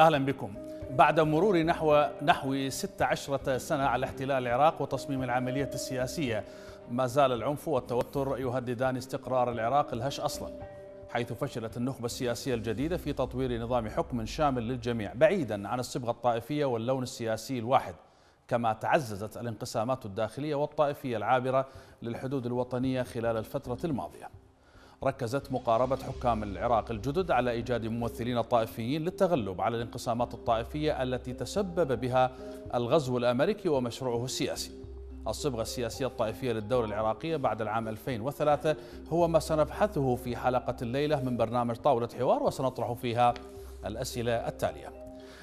أهلا بكم بعد مرور نحو نحو 16 سنة على احتلال العراق وتصميم العملية السياسية ما زال العنف والتوتر يهددان استقرار العراق الهش أصلا حيث فشلت النخبة السياسية الجديدة في تطوير نظام حكم شامل للجميع بعيدا عن الصبغة الطائفية واللون السياسي الواحد كما تعززت الانقسامات الداخلية والطائفية العابرة للحدود الوطنية خلال الفترة الماضية ركزت مقاربة حكام العراق الجدد على إيجاد ممثلين طائفيين للتغلب على الانقسامات الطائفية التي تسبب بها الغزو الأمريكي ومشروعه السياسي الصبغة السياسية الطائفية للدولة العراقية بعد العام 2003 هو ما سنبحثه في حلقة الليلة من برنامج طاولة حوار وسنطرح فيها الأسئلة التالية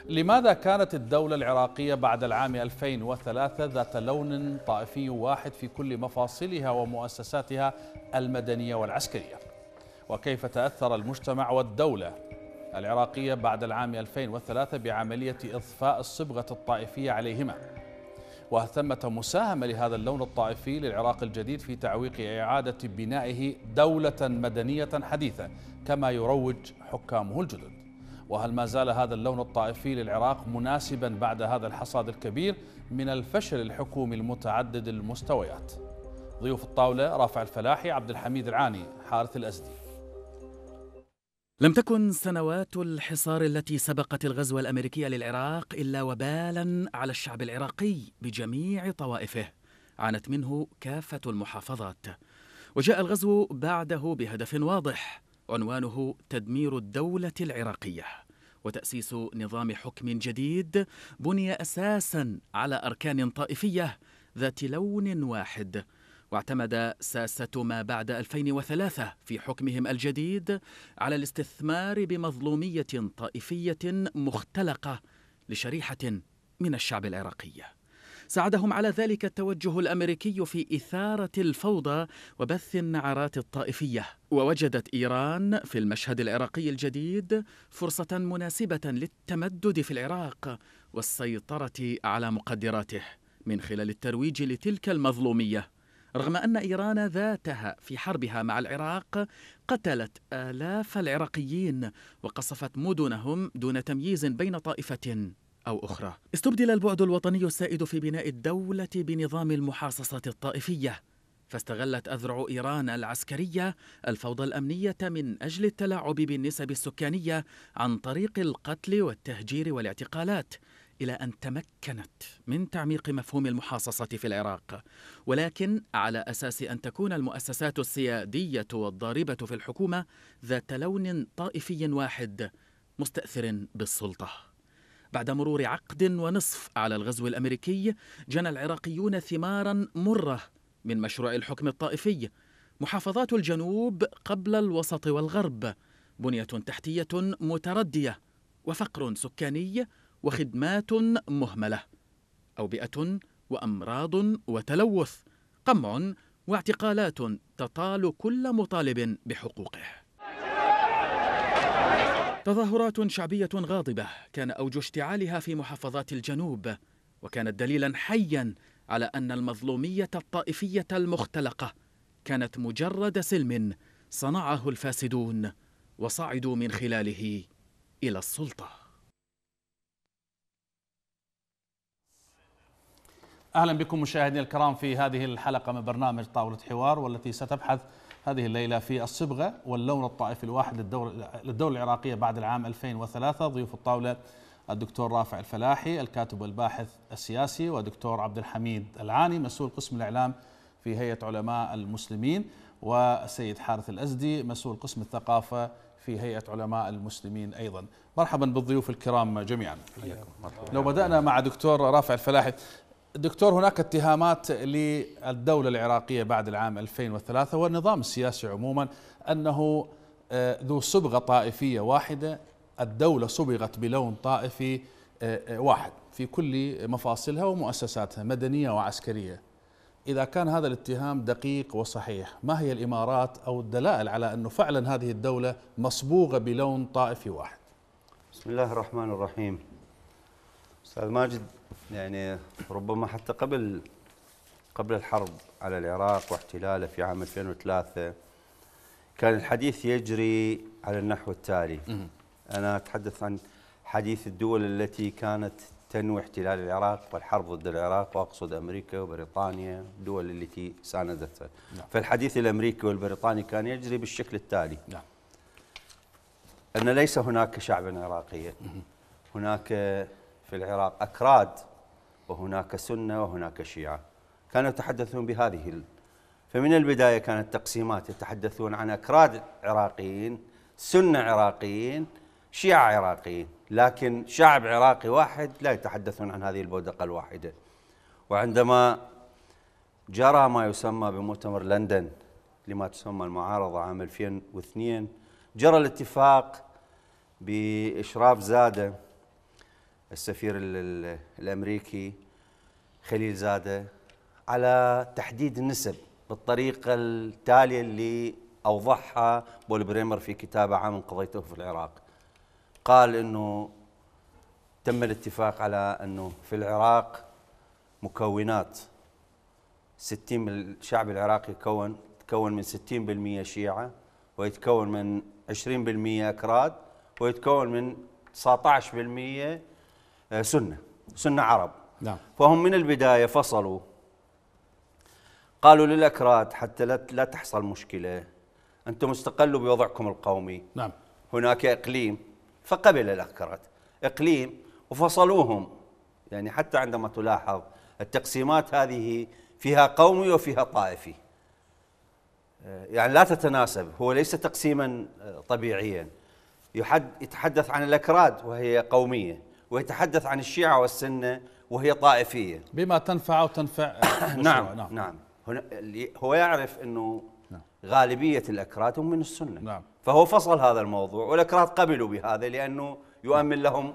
لماذا كانت الدولة العراقية بعد العام 2003 ذات لون طائفي واحد في كل مفاصلها ومؤسساتها المدنية والعسكرية؟ وكيف تأثر المجتمع والدولة العراقية بعد العام 2003 بعملية إضفاء الصبغة الطائفية عليهما وهل ثمة مساهمة لهذا اللون الطائفي للعراق الجديد في تعويق إعادة بنائه دولة مدنية حديثة كما يروج حكامه الجدد وهل ما زال هذا اللون الطائفي للعراق مناسبا بعد هذا الحصاد الكبير من الفشل الحكومي المتعدد المستويات ضيوف الطاولة رافع الفلاحي عبد الحميد العاني حارث الأزدي لم تكن سنوات الحصار التي سبقت الغزو الامريكي للعراق الا وبالا على الشعب العراقي بجميع طوائفه عانت منه كافه المحافظات وجاء الغزو بعده بهدف واضح عنوانه تدمير الدوله العراقيه وتاسيس نظام حكم جديد بني اساسا على اركان طائفيه ذات لون واحد واعتمد ساسة ما بعد 2003 في حكمهم الجديد على الاستثمار بمظلومية طائفية مختلقة لشريحة من الشعب العراقي ساعدهم على ذلك التوجه الامريكي في اثاره الفوضى وبث النعرات الطائفيه ووجدت ايران في المشهد العراقي الجديد فرصه مناسبه للتمدد في العراق والسيطره على مقدراته من خلال الترويج لتلك المظلوميه رغم أن إيران ذاتها في حربها مع العراق قتلت آلاف العراقيين وقصفت مدنهم دون تمييز بين طائفة أو أخرى استبدل البعد الوطني السائد في بناء الدولة بنظام المحاصصة الطائفية فاستغلت أذرع إيران العسكرية الفوضى الأمنية من أجل التلاعب بالنسب السكانية عن طريق القتل والتهجير والاعتقالات إلى أن تمكنت من تعميق مفهوم المحاصصة في العراق ولكن على أساس أن تكون المؤسسات السيادية والضاربة في الحكومة ذات لون طائفي واحد مستأثر بالسلطة بعد مرور عقد ونصف على الغزو الأمريكي جنى العراقيون ثمارا مرة من مشروع الحكم الطائفي محافظات الجنوب قبل الوسط والغرب بنية تحتية متردية وفقر سكاني وخدمات مهملة أوبئة وأمراض وتلوث قمع واعتقالات تطال كل مطالب بحقوقه تظاهرات شعبية غاضبة كان أوج اشتعالها في محافظات الجنوب وكانت دليلا حيا على أن المظلومية الطائفية المختلقة كانت مجرد سلم صنعه الفاسدون وصعدوا من خلاله إلى السلطة اهلا بكم مشاهدينا الكرام في هذه الحلقه من برنامج طاوله حوار والتي ستبحث هذه الليله في الصبغه واللون الطائفي الواحد للدوله العراقيه بعد العام 2003 ضيوف الطاوله الدكتور رافع الفلاحي الكاتب والباحث السياسي ودكتور عبد الحميد العاني مسؤول قسم الاعلام في هيئه علماء المسلمين والسيد حارث الازدي مسؤول قسم الثقافه في هيئه علماء المسلمين ايضا مرحبا بالضيوف الكرام جميعا حياكم لو بدانا مع دكتور رافع الفلاحي دكتور هناك اتهامات للدولة العراقية بعد العام 2003 والنظام السياسي عموما أنه آه، ذو صبغة طائفية واحدة الدولة صبغت بلون طائفي آه، آه، واحد في كل مفاصلها ومؤسساتها مدنية وعسكرية إذا كان هذا الاتهام دقيق وصحيح ما هي الإمارات أو الدلائل على أنه فعلا هذه الدولة مصبوغة بلون طائفي واحد بسم الله الرحمن الرحيم أستاذ ماجد يعني ربما حتى قبل قبل الحرب على العراق واحتلاله في عام 2003 كان الحديث يجري على النحو التالي أنا أتحدث عن حديث الدول التي كانت تنوي احتلال العراق والحرب ضد العراق وأقصد أمريكا وبريطانيا الدول التي ساندتها نعم. فالحديث الأمريكي والبريطاني كان يجري بالشكل التالي نعم. أن ليس هناك شعب عراقي هناك في العراق أكراد وهناك سنة وهناك شيعة كانوا يتحدثون بهذه ال... فمن البداية كانت تقسيمات يتحدثون عن أكراد عراقيين سنة عراقيين شيعة عراقيين لكن شعب عراقي واحد لا يتحدثون عن هذه البودقة الواحدة وعندما جرى ما يسمى بمؤتمر لندن لما تسمى المعارضة عام 2002 جرى الاتفاق بإشراف زاده السفير الامريكي خليل زاده على تحديد النسب بالطريقه التاليه اللي اوضحها بول بريمر في كتابه عام قضيته في العراق. قال انه تم الاتفاق على انه في العراق مكونات 60 الشعب العراقي يكون تكون من 60% شيعه ويتكون من 20% اكراد ويتكون من 19% آه، سنة سنة عرب نعم. فهم من البداية فصلوا قالوا للأكراد حتى لا تحصل مشكلة أنتم استقلوا بوضعكم القومي نعم. هناك إقليم فقبل الأكراد إقليم وفصلوهم يعني حتى عندما تلاحظ التقسيمات هذه فيها قومي وفيها طائفي آه، يعني لا تتناسب هو ليس تقسيما آه، طبيعيا يحد يتحدث عن الأكراد وهي قومية ويتحدث عن الشيعة والسنة وهي طائفية بما تنفع أو تنفع نعم, نعم. نعم. هو يعرف أنه نعم. غالبية الأكراد هم من السنة نعم. فهو فصل هذا الموضوع والأكراد قبلوا بهذا لأنه يؤمن لهم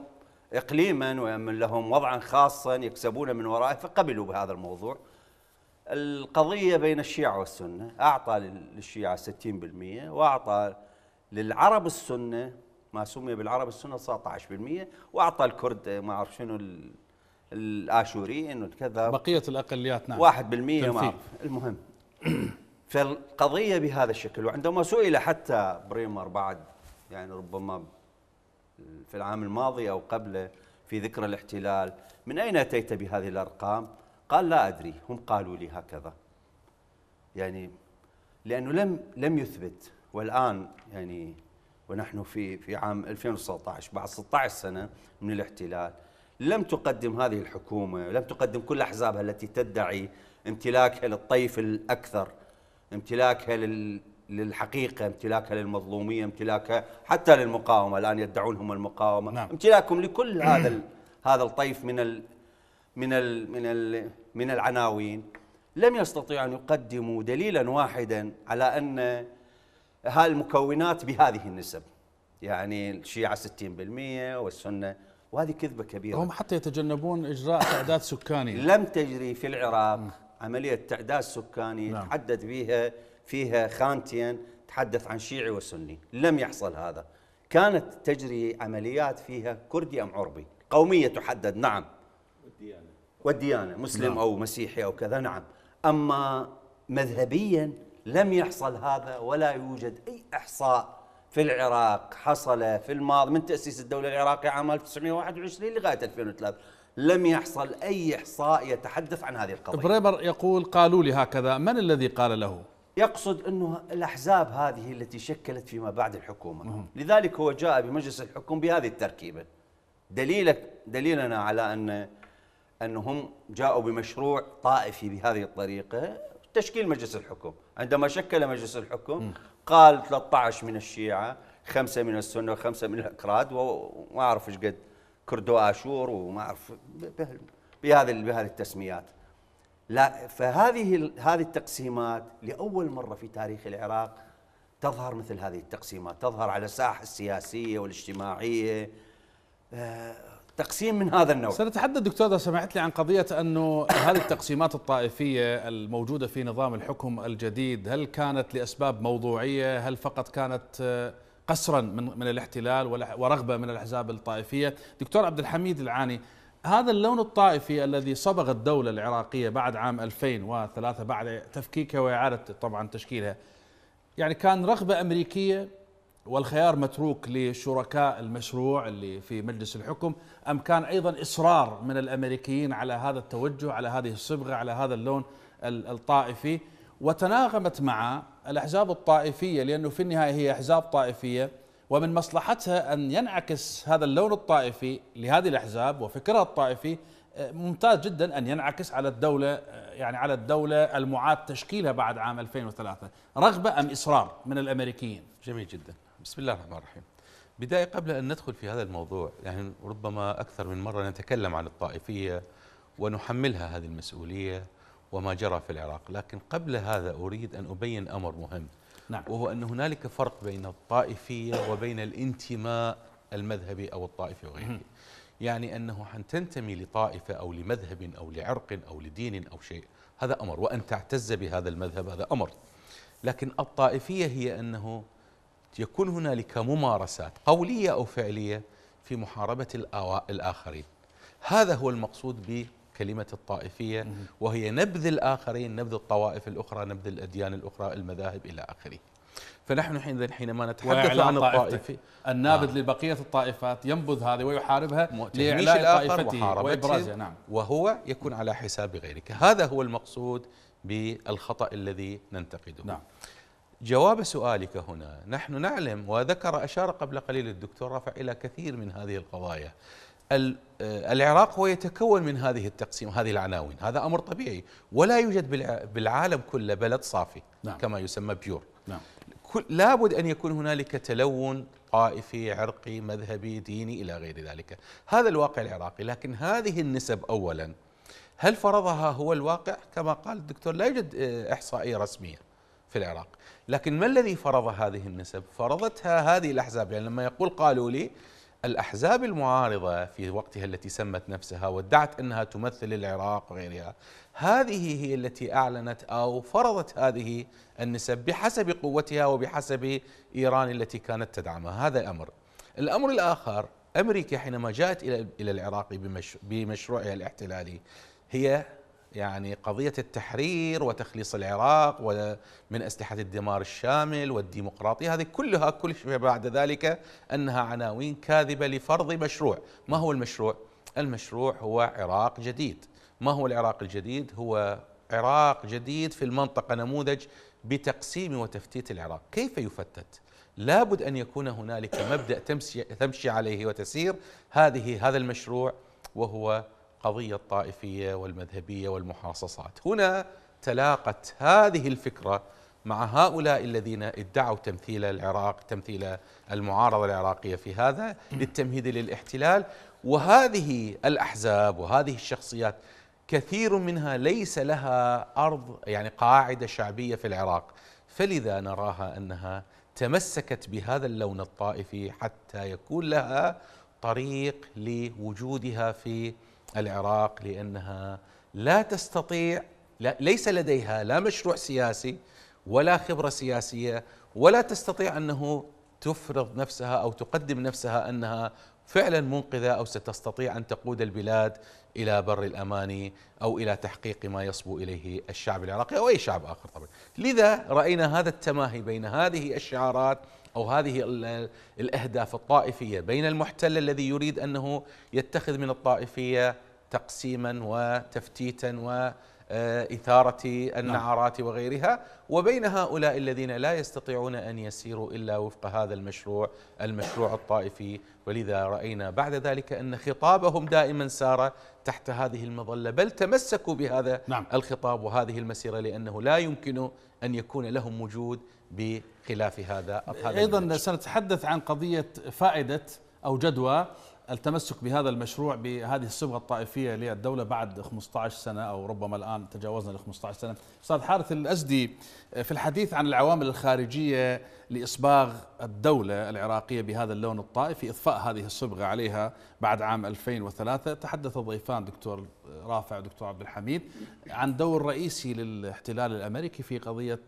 إقليما ويؤمن لهم وضعا خاصا يكسبون من ورائه فقبلوا بهذا الموضوع القضية بين الشيعة والسنة أعطى للشيعة 60% وأعطى للعرب السنة ما سمي بالعرب السنه 19% واعطى الكرد آه، ما اعرف شنو الاشوري انه كذا بقيه الاقليات نعم 1% ما اعرف المهم فالقضيه بهذا الشكل وعندما سئل حتى بريمر بعد يعني ربما في العام الماضي او قبله في ذكرى الاحتلال من اين اتيت بهذه الارقام؟ قال لا ادري هم قالوا لي هكذا يعني لانه لم لم يثبت والان يعني ونحن في في عام 2019 بعد 16 سنه من الاحتلال لم تقدم هذه الحكومه لم تقدم كل احزابها التي تدعي امتلاكها للطيف الاكثر امتلاكها لل للحقيقة امتلاكها للمظلومية امتلاكها حتى للمقاومة الآن يدعون هم المقاومة نعم. امتلاكهم لكل هذا هذا الطيف من ال من ال من ال من العناوين لم يستطيعوا أن يقدموا دليلا واحدا على أن هالمكونات بهذه النسب يعني الشيعة 60% والسنة وهذه كذبة كبيرة هم حتى يتجنبون إجراء تعداد سكاني لم تجري في العراق عملية تعداد سكاني نعم. تحدث بها فيها خانتين تحدث عن شيعي وسني لم يحصل هذا كانت تجري عمليات فيها كردي أم عربي قومية تحدد نعم والديانة والديانة مسلم نعم. أو مسيحي أو كذا نعم أما مذهبيا لم يحصل هذا ولا يوجد أي إحصاء في العراق حصل في الماضي من تأسيس الدولة العراقية عام 1921 لغاية 2003 لم يحصل أي إحصاء يتحدث عن هذه القضية بريبر يقول قالوا لي هكذا من الذي قال له؟ يقصد أنه الأحزاب هذه التي شكلت فيما بعد الحكومة مهم. لذلك هو جاء بمجلس الحكم بهذه التركيبة دليلك دليلنا على أن أنهم جاءوا بمشروع طائفي بهذه الطريقة تشكيل مجلس الحكم عندما شكل مجلس الحكم قال 13 من الشيعة خمسة من السنة وخمسة من الأكراد وما أعرف إيش قد كردو آشور وما أعرف بهذه بهذه التسميات لا فهذه هذه التقسيمات لأول مرة في تاريخ العراق تظهر مثل هذه التقسيمات تظهر على الساحة السياسية والاجتماعية آه، تقسيم من هذا النوع سنتحدث دكتور إذا سمحت لي عن قضية أنه هذه التقسيمات الطائفية الموجودة في نظام الحكم الجديد هل كانت لأسباب موضوعية هل فقط كانت آه، قسرا من, من الاحتلال ورغبة من الأحزاب الطائفية دكتور عبد الحميد العاني هذا اللون الطائفي الذي صبغ الدولة العراقية بعد عام 2003 بعد تفكيكها وإعادة طبعا تشكيلها يعني كان رغبة أمريكية والخيار متروك لشركاء المشروع اللي في مجلس الحكم أم كان أيضا إصرار من الأمريكيين على هذا التوجه على هذه الصبغة على هذا اللون الطائفي وتناغمت مع الأحزاب الطائفية لأنه في النهاية هي أحزاب طائفية ومن مصلحتها أن ينعكس هذا اللون الطائفي لهذه الأحزاب وفكرها الطائفي آه، ممتاز جدا أن ينعكس على الدولة آه، يعني على الدولة المعاد تشكيلها بعد عام 2003 رغبة أم إصرار من الأمريكيين جميل جدا بسم الله الرحمن الرحيم بداية قبل أن ندخل في هذا الموضوع يعني ربما أكثر من مرة نتكلم عن الطائفية ونحملها هذه المسؤولية وما جرى في العراق لكن قبل هذا أريد أن أبين أمر مهم نعم. وهو أن هنالك فرق بين الطائفية وبين الانتماء المذهبي أو الطائفي وغيره يعني أنه أن تنتمي لطائفة أو لمذهب أو لعرق أو لدين أو شيء هذا أمر وأن تعتز بهذا المذهب هذا أمر لكن الطائفية هي أنه يكون هنالك ممارسات قولية أو فعلية في محاربة الآخرين هذا هو المقصود بكلمة الطائفية وهي نبذ الآخرين نبذ الطوائف الأخرى نبذ الأديان الأخرى المذاهب إلى آخره فنحن حينما نتحدث عن الطائفة النابذ آه. لبقية الطائفات ينبذ هذه ويحاربها لإعلاء طائفته وإبرازها نعم وهو يكون على حساب غيرك هذا هو المقصود بالخطأ الذي ننتقده نعم جواب سؤالك هنا نحن نعلم وذكر أشار قبل قليل الدكتور رفع إلى كثير من هذه القضايا آه، العراق هو يتكون من هذه التقسيم هذه العناوين هذا أمر طبيعي ولا يوجد بالعالم كله بلد صافي نعم. كما يسمى بيور نعم. لابد أن يكون هنالك تلون طائفي عرقي مذهبي ديني إلى غير ذلك هذا الواقع العراقي لكن هذه النسب أولا هل فرضها هو الواقع كما قال الدكتور لا يوجد آه، إحصائية رسمية في العراق لكن ما الذي فرض هذه النسب فرضتها هذه الأحزاب يعني لما يقول قالوا لي الأحزاب المعارضة في وقتها التي سمت نفسها وادعت أنها تمثل العراق وغيرها هذه هي التي أعلنت أو فرضت هذه النسب بحسب قوتها وبحسب إيران التي كانت تدعمها هذا الأمر الأمر الآخر أمريكا حينما جاءت إلى العراق بمشروعها الاحتلالي هي يعني قضية التحرير وتخليص العراق ومن أسلحة الدمار الشامل والديمقراطية هذه كلها كل شيء بعد ذلك أنها عناوين كاذبة لفرض مشروع ما هو المشروع؟ المشروع هو عراق جديد ما هو العراق الجديد؟ هو عراق جديد في المنطقة نموذج بتقسيم وتفتيت العراق كيف يفتت؟ لابد أن يكون هنالك مبدأ تمشي, تمشي عليه وتسير هذه هذا المشروع وهو القضية الطائفية والمذهبية والمحاصصات هنا تلاقت هذه الفكرة مع هؤلاء الذين ادعوا تمثيل العراق تمثيل المعارضة العراقية في هذا للتمهيد للاحتلال وهذه الأحزاب وهذه الشخصيات كثير منها ليس لها أرض يعني قاعدة شعبية في العراق فلذا نراها أنها تمسكت بهذا اللون الطائفي حتى يكون لها طريق لوجودها في العراق لانها لا تستطيع لا ليس لديها لا مشروع سياسي ولا خبره سياسيه ولا تستطيع انه تفرض نفسها او تقدم نفسها انها فعلا منقذه او ستستطيع ان تقود البلاد إلى بر الأمان أو إلى تحقيق ما يصبو إليه الشعب العراقي أو أي شعب آخر طبعا لذا رأينا هذا التماهي بين هذه الشعارات أو هذه الأهداف الطائفية بين المحتل الذي يريد أنه يتخذ من الطائفية تقسيما وتفتيتا آه، إثارة نعم. النعرات وغيرها وبين هؤلاء الذين لا يستطيعون أن يسيروا إلا وفق هذا المشروع المشروع الطائفي ولذا رأينا بعد ذلك أن خطابهم دائما سار تحت هذه المظلة بل تمسكوا بهذا نعم. الخطاب وهذه المسيرة لأنه لا يمكن أن يكون لهم وجود بخلاف هذا أيضا سنتحدث عن قضية فائدة أو جدوى التمسك بهذا المشروع بهذه الصبغه الطائفيه للدوله بعد 15 سنه او ربما الان تجاوزنا ال 15 سنه استاذ حارث الازدي في الحديث عن العوامل الخارجية لإصباغ الدولة العراقية بهذا اللون الطائفي إضفاء هذه الصبغة عليها بعد عام 2003 تحدث الضيفان دكتور رافع ودكتور عبد الحميد عن دور رئيسي للاحتلال الأمريكي في قضية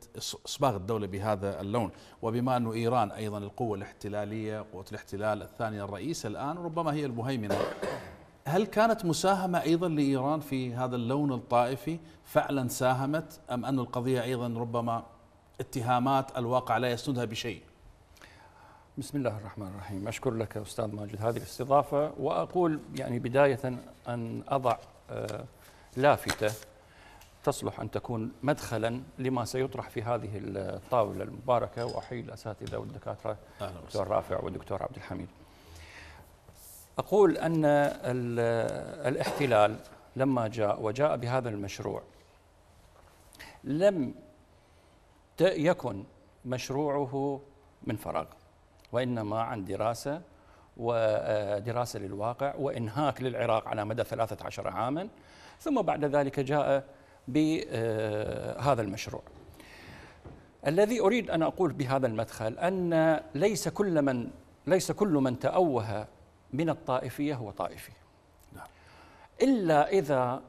إصباغ الدولة بهذا اللون وبما أن إيران أيضا القوة الاحتلالية قوة الاحتلال الثانية الرئيسة الآن ربما هي المهيمنة هل كانت مساهمة أيضا لإيران في هذا اللون الطائفي فعلا ساهمت أم أن القضية أيضا ربما اتهامات الواقع لا يسندها بشيء بسم الله الرحمن الرحيم أشكر لك أستاذ ماجد هذه الاستضافة وأقول يعني بداية أن أضع آه، لافتة تصلح أن تكون مدخلا لما سيطرح في هذه الطاولة المباركة وأحيي الأساتذة والدكاترة الدكتور رافع والدكتور عبد الحميد أقول أن الاحتلال لما جاء وجاء بهذا المشروع لم يكن مشروعه من فراغ وإنما عن دراسة ودراسة آه، للواقع وإنهاك للعراق على مدى 13 عاما ثم بعد ذلك جاء بهذا آه، المشروع الذي أريد أن أقول بهذا المدخل أن ليس كل من ليس كل من تأوه من الطائفية هو طائفي نعم. إلا إذا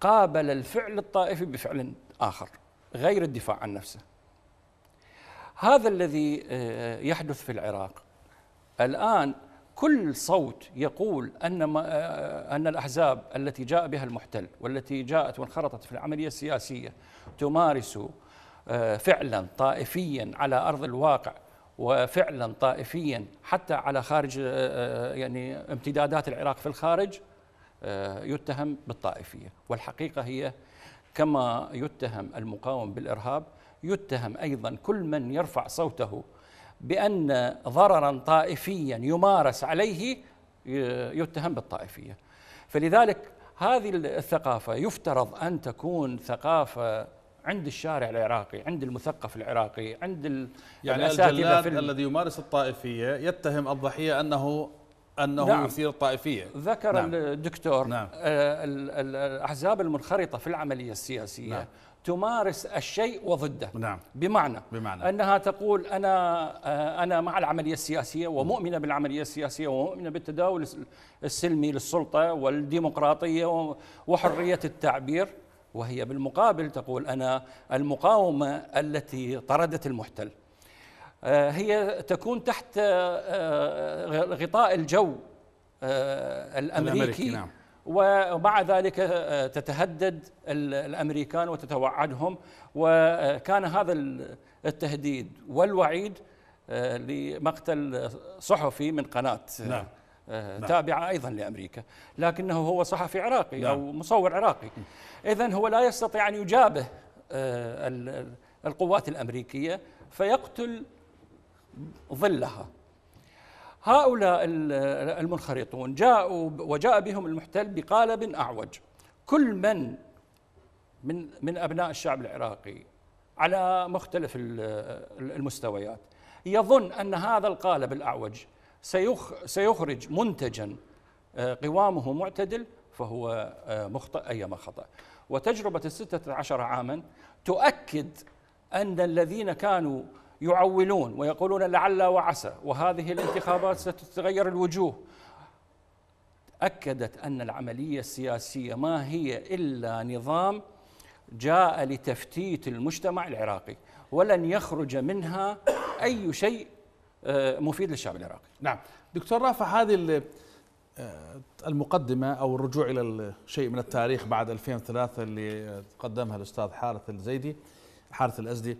قابل الفعل الطائفي بفعل آخر غير الدفاع عن نفسه هذا الذي آه، يحدث في العراق الآن كل صوت يقول أن آه، أن الأحزاب التي جاء بها المحتل والتي جاءت وانخرطت في العملية السياسية تمارس آه، فعلا طائفيا على أرض الواقع وفعلا طائفيا حتى على خارج آه، آه، يعني امتدادات العراق في الخارج آه، يتهم بالطائفيه والحقيقه هي كما يتهم المقاوم بالارهاب يتهم ايضا كل من يرفع صوته بان ضررا طائفيا يمارس عليه يتهم بالطائفيه فلذلك هذه الثقافه يفترض ان تكون ثقافه عند الشارع العراقي عند المثقف العراقي عند ال... يعني الجلاد في الذي يمارس الطائفية يتهم الضحية أنه أنه نعم. يثير الطائفية ذكر نعم. الدكتور نعم. آه، الأحزاب المنخرطة في العملية السياسية نعم. تمارس الشيء وضده نعم. بمعنى, بمعنى أنها تقول أنا آه، أنا مع العملية السياسية ومؤمنة بالعملية السياسية ومؤمنة بالتداول السلمي للسلطة والديمقراطية وحرية التعبير وهي بالمقابل تقول أنا المقاومة التي طردت المحتل آه، هي تكون تحت آه، آه، غطاء الجو الأمريكي, الأمريكي نعم. ومع ذلك تتهدد الامريكان وتتوعدهم وكان هذا التهديد والوعيد لمقتل صحفي من قناه نعم. نعم. تابعة أيضا لأمريكا لكنه هو صحفي عراقي نعم. أو مصور عراقي إذا هو لا يستطيع أن يجابه آه، القوات الأمريكية فيقتل ظلها هؤلاء المنخرطون جاءوا وجاء بهم المحتل بقالب أعوج كل من من من أبناء الشعب العراقي على مختلف المستويات يظن أن هذا القالب الأعوج سيخرج منتجا آه، قوامه معتدل فهو آه، مخطئ أيما خطأ وتجربة الستة عشر عاما تؤكد أن الذين كانوا يعولون ويقولون لعل وعسى وهذه الانتخابات ستتغير الوجوه أكدت أن العملية السياسية ما هي إلا نظام جاء لتفتيت المجتمع العراقي ولن يخرج منها أي شيء آه، مفيد للشعب العراقي نعم دكتور رافع هذه آه، المقدمة أو الرجوع إلى شيء من التاريخ بعد 2003 اللي قدمها الأستاذ حارث الزيدي حارث الأزدي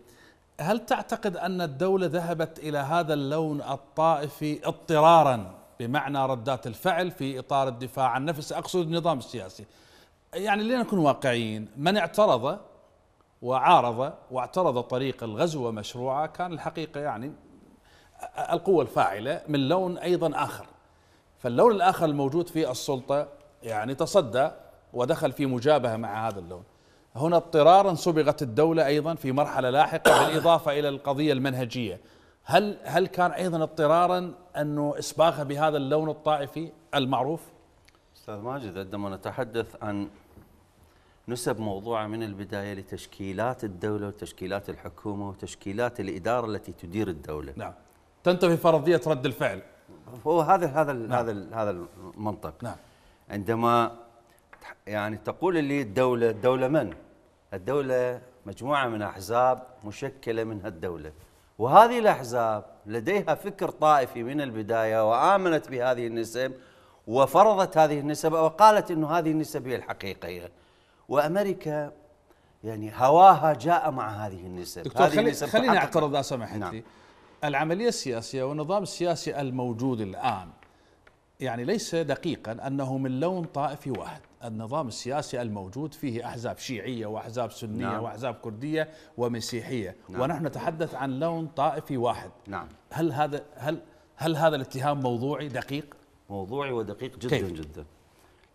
هل تعتقد أن الدولة ذهبت إلى هذا اللون الطائفي اضطرارا بمعنى ردات الفعل في إطار الدفاع عن نفس أقصد النظام السياسي يعني لنكون واقعيين من اعترض وعارض واعترض طريق الغزو مشروعة كان الحقيقة يعني القوة الفاعلة من لون أيضا آخر فاللون الآخر الموجود في السلطة يعني تصدى ودخل في مجابهة مع هذا اللون هنا اضطرارا صبغت الدولة أيضا في مرحلة لاحقة بالإضافة إلى القضية المنهجية هل هل كان أيضا اضطرارا أنه إسباغها بهذا اللون الطائفي المعروف؟ أستاذ ماجد عندما نتحدث عن نسب موضوعة من البداية لتشكيلات الدولة وتشكيلات الحكومة وتشكيلات الإدارة التي تدير الدولة نعم تنتفي فرضيه رد الفعل هو هذا هذا نعم. هذا هذا المنطق نعم عندما يعني تقول لي الدوله الدوله من الدوله مجموعه من احزاب مشكله من الدوله وهذه الاحزاب لديها فكر طائفي من البدايه وامنت بهذه النسب وفرضت هذه النسب وقالت انه هذه النسب هي الحقيقيه وامريكا يعني هواها جاء مع هذه النسب دكتور هذه خلي النسب خليني اعترض لو سمحت نعم. العملية السياسية والنظام السياسي الموجود الآن يعني ليس دقيقا أنه من لون طائفي واحد النظام السياسي الموجود فيه أحزاب شيعية وأحزاب سنية نعم. وأحزاب كردية ومسيحية نعم. ونحن نتحدث عن لون طائفي واحد نعم. هل هذا هل هل هذا الاتهام موضوعي دقيق؟ موضوعي ودقيق جدا كيف؟ جدا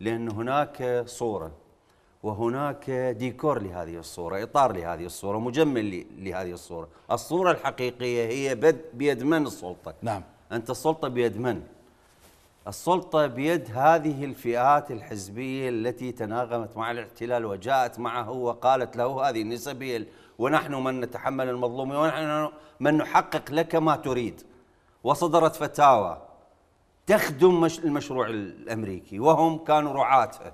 لأن هناك صورة وهناك ديكور لهذه الصورة إطار لهذه الصورة مجمل لهذه الصورة الصورة الحقيقية هي بد بيد من السلطة نعم أنت السلطة بيد من السلطة بيد هذه الفئات الحزبية التي تناغمت مع الاحتلال وجاءت معه وقالت له هذه النسبية ونحن من نتحمل المظلومية ونحن من نحقق لك ما تريد وصدرت فتاوى تخدم المشروع الأمريكي وهم كانوا رعاته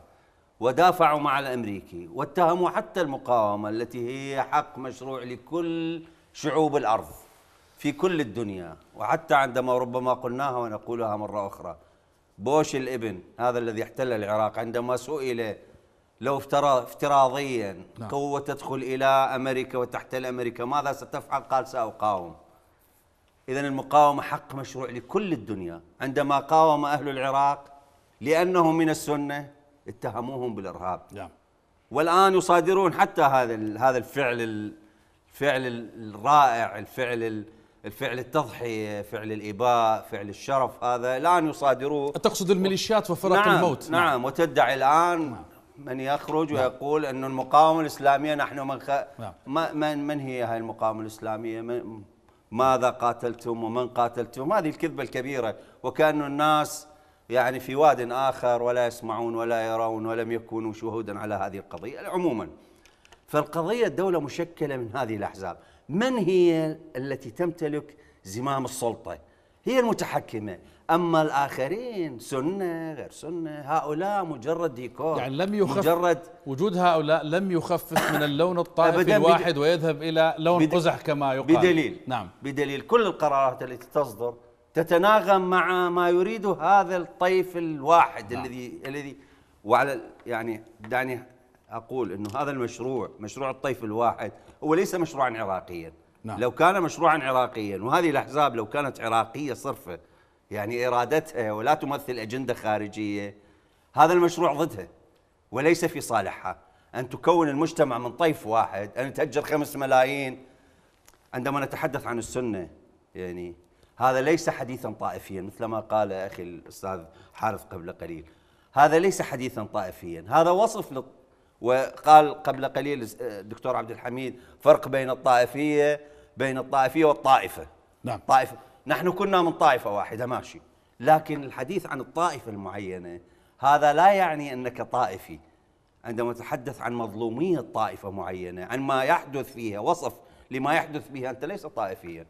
ودافعوا مع الامريكي واتهموا حتى المقاومه التي هي حق مشروع لكل شعوب الارض في كل الدنيا وحتى عندما ربما قلناها ونقولها مره اخرى بوش الابن هذا الذي احتل العراق عندما سئل لو افتراضيا نعم. قوة تدخل إلى أمريكا وتحتل أمريكا ماذا ستفعل؟ قال سأقاوم إذا المقاومة حق مشروع لكل الدنيا عندما قاوم أهل العراق لأنهم من السنة اتهموهم بالارهاب نعم والان يصادرون حتى هذا هذا الفعل الفعل الرائع الفعل الفعل التضحيه فعل الاباء فعل الشرف هذا الان يصادروه تقصد الميليشيات وفرق نعم الموت نعم, نعم وتدعي الان نعم من يخرج نعم. ويقول أن المقاومة الإسلامية نحن من, خ... نعم. ما من, من هي هاي المقاومة الإسلامية من... ماذا قاتلتم ومن قاتلتم هذه الكذبة الكبيرة وكأن الناس يعني في واد آخر ولا يسمعون ولا يرون ولم يكونوا شهودا على هذه القضية عموما فالقضية الدولة مشكلة من هذه الأحزاب من هي التي تمتلك زمام السلطة هي المتحكمة أما الآخرين سنة غير سنة هؤلاء مجرد ديكور يعني لم يخفف مجرد وجود هؤلاء لم يخفف من اللون الطائفي الواحد ويذهب إلى لون قزح كما يقال بدليل نعم بدليل كل القرارات التي تصدر تتناغم مع ما يريده هذا الطيف الواحد نعم. الذي الذي وعلى يعني دعني اقول انه هذا المشروع مشروع الطيف الواحد هو ليس مشروعا عراقيا نعم. لو كان مشروعا عراقيا وهذه الاحزاب لو كانت عراقيه صرفه يعني ارادتها ولا تمثل اجنده خارجيه هذا المشروع ضدها وليس في صالحها ان تكون المجتمع من طيف واحد ان تاجر خمس ملايين عندما نتحدث عن السنه يعني هذا ليس حديثا طائفيا مثل ما قال أخي الأستاذ حارث قبل قليل هذا ليس حديثا طائفيا هذا وصف لل وقال قبل قليل الدكتور عبد الحميد فرق بين الطائفية بين الطائفية والطائفة نعم طائفة نحن كنا من طائفة واحدة ماشي لكن الحديث عن الطائفة المعينة هذا لا يعني أنك طائفي عندما تتحدث عن مظلومية طائفة معينة عن ما يحدث فيها وصف لما يحدث بها أنت ليس طائفيا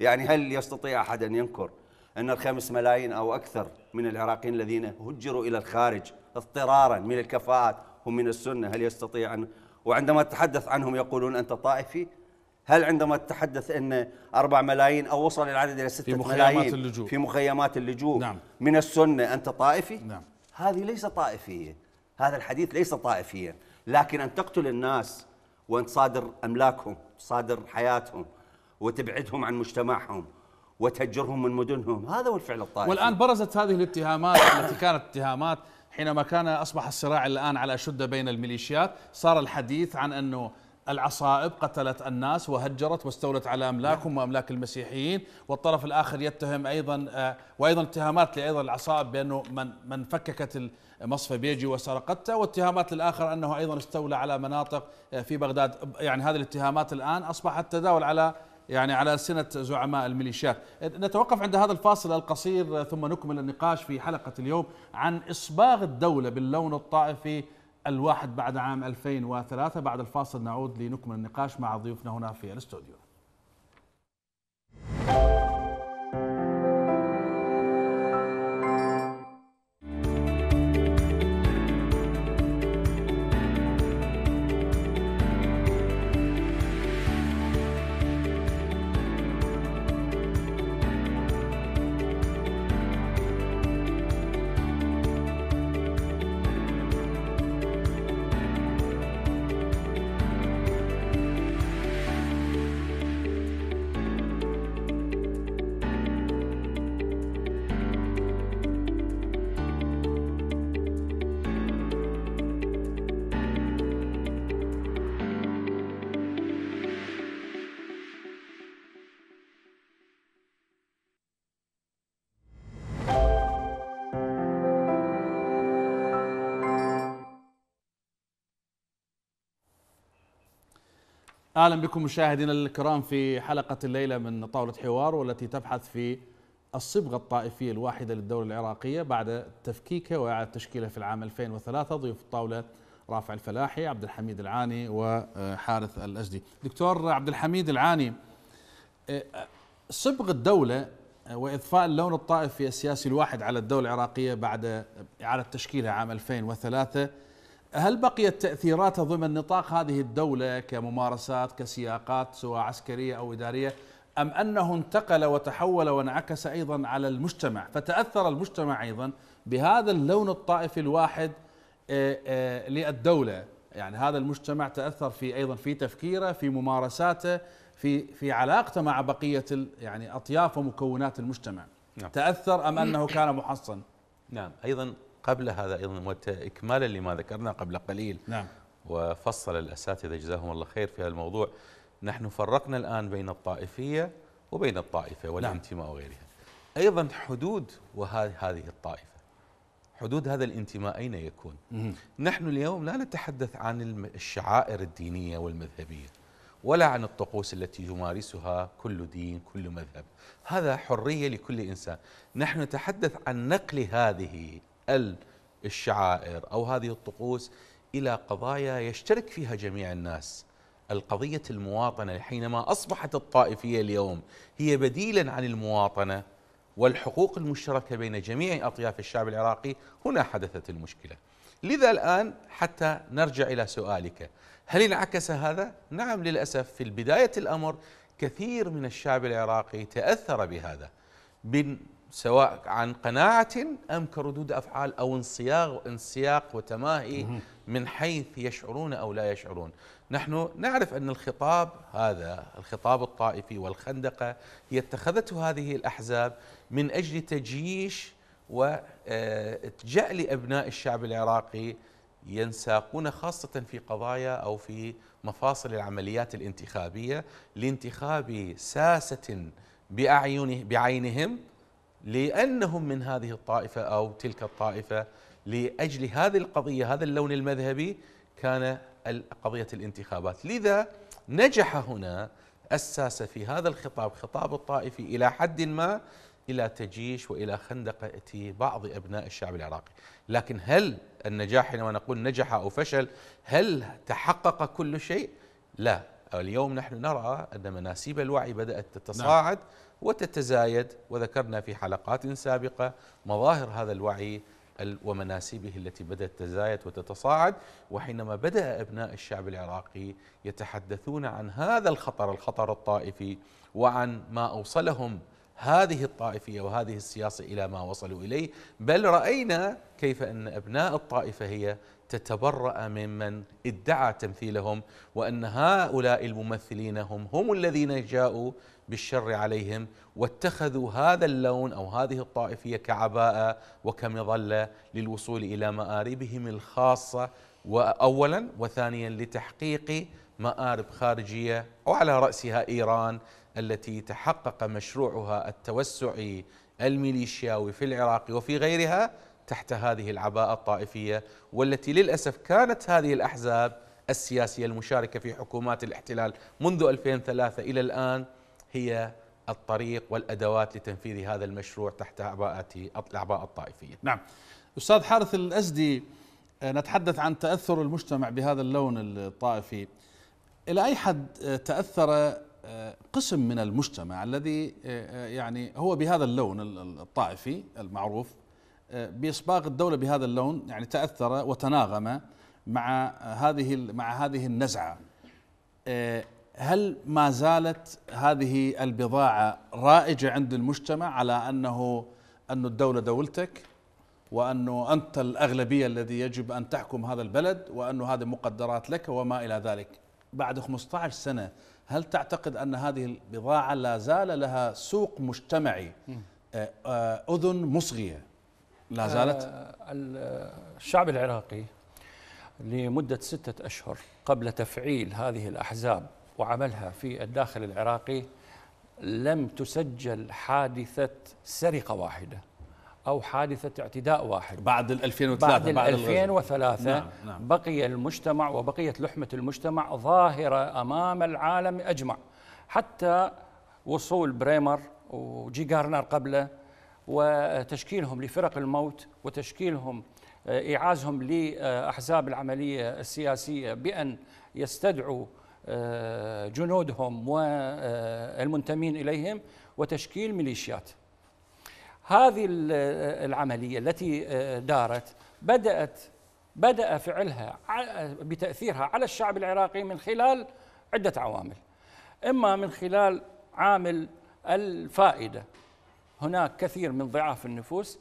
يعني هل يستطيع أحد أن ينكر أن الخمس ملايين أو أكثر من العراقيين الذين هجروا إلى الخارج اضطرارا من الكفاءات هم من السنة هل يستطيع أن وعندما تتحدث عنهم يقولون أنت طائفي هل عندما تتحدث أن أربع ملايين أو وصل العدد إلى ستة في ملايين اللجوء. في مخيمات اللجوء نعم. من السنة أنت طائفي نعم. هذه ليس طائفية هذا الحديث ليس طائفيا لكن أن تقتل الناس وأن تصادر أملاكهم تصادر حياتهم وتبعدهم عن مجتمعهم وتهجرهم من مدنهم هذا هو الفعل الطائفي والآن برزت هذه الاتهامات التي كانت اتهامات حينما كان أصبح الصراع الآن على شدة بين الميليشيات صار الحديث عن أنه العصائب قتلت الناس وهجرت واستولت على املاكهم واملاك المسيحيين والطرف الاخر يتهم ايضا آه، وايضا اتهامات لايضا العصائب بانه من من فككت مصفى بيجي وسرقته واتهامات للاخر انه ايضا استولى على مناطق آه، في بغداد يعني هذه الاتهامات الان اصبحت تداول على يعني على ألسنة زعماء الميليشيات نتوقف عند هذا الفاصل القصير ثم نكمل النقاش في حلقة اليوم عن إصباغ الدولة باللون الطائفي الواحد بعد عام 2003 بعد الفاصل نعود لنكمل النقاش مع ضيوفنا هنا في الاستوديو اهلا بكم مشاهدينا الكرام في حلقه الليله من طاوله حوار والتي تبحث في الصبغه الطائفيه الواحده للدوله العراقيه بعد تفكيكها واعاده تشكيلها في العام 2003 ضيوف الطاوله رافع الفلاحي عبد الحميد العاني وحارث الازدي دكتور عبد الحميد العاني آه، صبغ الدوله واضفاء اللون الطائفي السياسي الواحد على الدوله العراقيه بعد اعاده تشكيلها عام 2003 هل بقيت تأثيرات ضمن نطاق هذه الدولة كممارسات كسياقات سواء عسكرية أو إدارية أم أنه انتقل وتحول وانعكس أيضا على المجتمع فتأثر المجتمع أيضا بهذا اللون الطائفي الواحد آه، آه، للدولة يعني هذا المجتمع تأثر في أيضا في تفكيره في ممارساته في في علاقته مع بقية يعني أطياف ومكونات المجتمع نعم. تأثر أم أنه كان محصن نعم أيضا قبل هذا أيضا وإكمالا لما ذكرنا قبل قليل نعم وفصل الأساتذة جزاهم الله خير في هذا الموضوع نحن فرقنا الآن بين الطائفية وبين الطائفة نعم. والانتماء نعم. وغيرها أيضا حدود هذه الطائفة حدود هذا الانتماء أين يكون مم. نحن اليوم لا نتحدث عن الشعائر الدينية والمذهبية ولا عن الطقوس التي يمارسها كل دين كل مذهب هذا حرية لكل إنسان نحن نتحدث عن نقل هذه الشعائر أو هذه الطقوس إلى قضايا يشترك فيها جميع الناس القضية المواطنة حينما أصبحت الطائفية اليوم هي بديلا عن المواطنة والحقوق المشتركة بين جميع أطياف الشعب العراقي هنا حدثت المشكلة لذا الآن حتى نرجع إلى سؤالك هل انعكس هذا؟ نعم للأسف في بداية الأمر كثير من الشعب العراقي تأثر بهذا سواء عن قناعة أم كردود أفعال أو انصياغ انسياق وتماهي من حيث يشعرون أو لا يشعرون نحن نعرف أن الخطاب هذا الخطاب الطائفي والخندقة هي اتخذته هذه الأحزاب من أجل تجييش وجعل آه، أبناء الشعب العراقي ينساقون خاصة في قضايا أو في مفاصل العمليات الانتخابية لانتخاب ساسة بعينهم لأنهم من هذه الطائفة أو تلك الطائفة لأجل هذه القضية هذا اللون المذهبي كان قضية الانتخابات لذا نجح هنا اساس في هذا الخطاب خطاب الطائفي إلى حد ما إلى تجيش وإلى خندقة بعض أبناء الشعب العراقي لكن هل النجاح حينما نقول نجح أو فشل هل تحقق كل شيء؟ لا اليوم نحن نرى أن مناسيب الوعي بدأت تتصاعد نعم. وتتزايد وذكرنا في حلقات سابقة مظاهر هذا الوعي ومناسبه التي بدأت تتزايد وتتصاعد وحينما بدأ أبناء الشعب العراقي يتحدثون عن هذا الخطر الخطر الطائفي وعن ما أوصلهم هذه الطائفية وهذه السياسة إلى ما وصلوا إليه بل رأينا كيف أن أبناء الطائفة هي تتبرأ ممن ادعى تمثيلهم وأن هؤلاء الممثلين هم هم الذين جاءوا بالشر عليهم واتخذوا هذا اللون او هذه الطائفيه كعباءه وكمظله للوصول الى ماربهم الخاصه اولا وثانيا لتحقيق مارب خارجيه وعلى راسها ايران التي تحقق مشروعها التوسعي الميليشياوي في العراق وفي غيرها تحت هذه العباءه الطائفيه والتي للاسف كانت هذه الاحزاب السياسيه المشاركه في حكومات الاحتلال منذ 2003 الى الان هي الطريق والادوات لتنفيذ هذا المشروع تحت اعباءات الاعباء الطائفيه. نعم. استاذ حارث الازدي آه، نتحدث عن تاثر المجتمع بهذا اللون الطائفي. الى اي حد آه، تاثر آه، قسم من المجتمع الذي يعني هو بهذا اللون الطائفي المعروف باصباغ الدوله بهذا اللون يعني تاثر وتناغم مع هذه مع هذه النزعه هل ما زالت هذه البضاعة رائجة عند المجتمع على أنه أن الدولة دولتك وأنه أنت الأغلبية الذي يجب أن تحكم هذا البلد وأنه هذه مقدرات لك وما إلى ذلك بعد 15 سنة هل تعتقد أن هذه البضاعة لا زال لها سوق مجتمعي آه، آه، أذن مصغية لا آه، زالت الشعب العراقي لمدة ستة أشهر قبل تفعيل هذه الأحزاب وعملها في الداخل العراقي لم تسجل حادثة سرقة واحدة أو حادثة اعتداء واحد بعد 2003 بعد, بعد 2003 نعم نعم بقي المجتمع وبقيت لحمة المجتمع ظاهرة أمام العالم أجمع حتى وصول بريمر وجي جارنر قبله وتشكيلهم لفرق الموت وتشكيلهم إعازهم لأحزاب العملية السياسية بأن يستدعوا جنودهم والمنتمين إليهم وتشكيل ميليشيات هذه العملية التي دارت بدأت بدأ فعلها بتأثيرها على الشعب العراقي من خلال عدة عوامل إما من خلال عامل الفائدة هناك كثير من ضعاف النفوس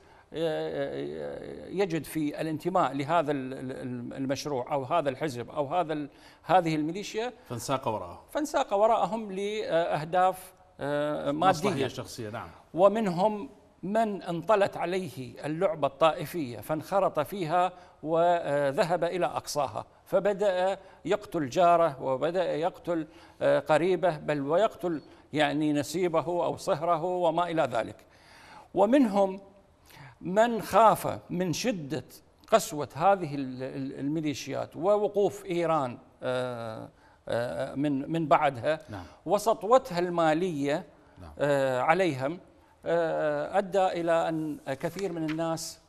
يجد في الانتماء لهذا المشروع او هذا الحزب او هذا هذه الميليشيا فانساق وراءهم فانساق وراءهم لاهداف آه، ماديه شخصيه نعم ومنهم من انطلت عليه اللعبه الطائفيه فانخرط فيها وذهب الى اقصاها فبدا يقتل جاره وبدا يقتل آه، قريبه بل ويقتل يعني نسيبه او صهره وما الى ذلك ومنهم من خاف من شدة قسوة هذه الميليشيات ووقوف إيران آه، آه، من من بعدها نعم. وسطوتها المالية نعم. آه، عليهم أدى إلى أن كثير من الناس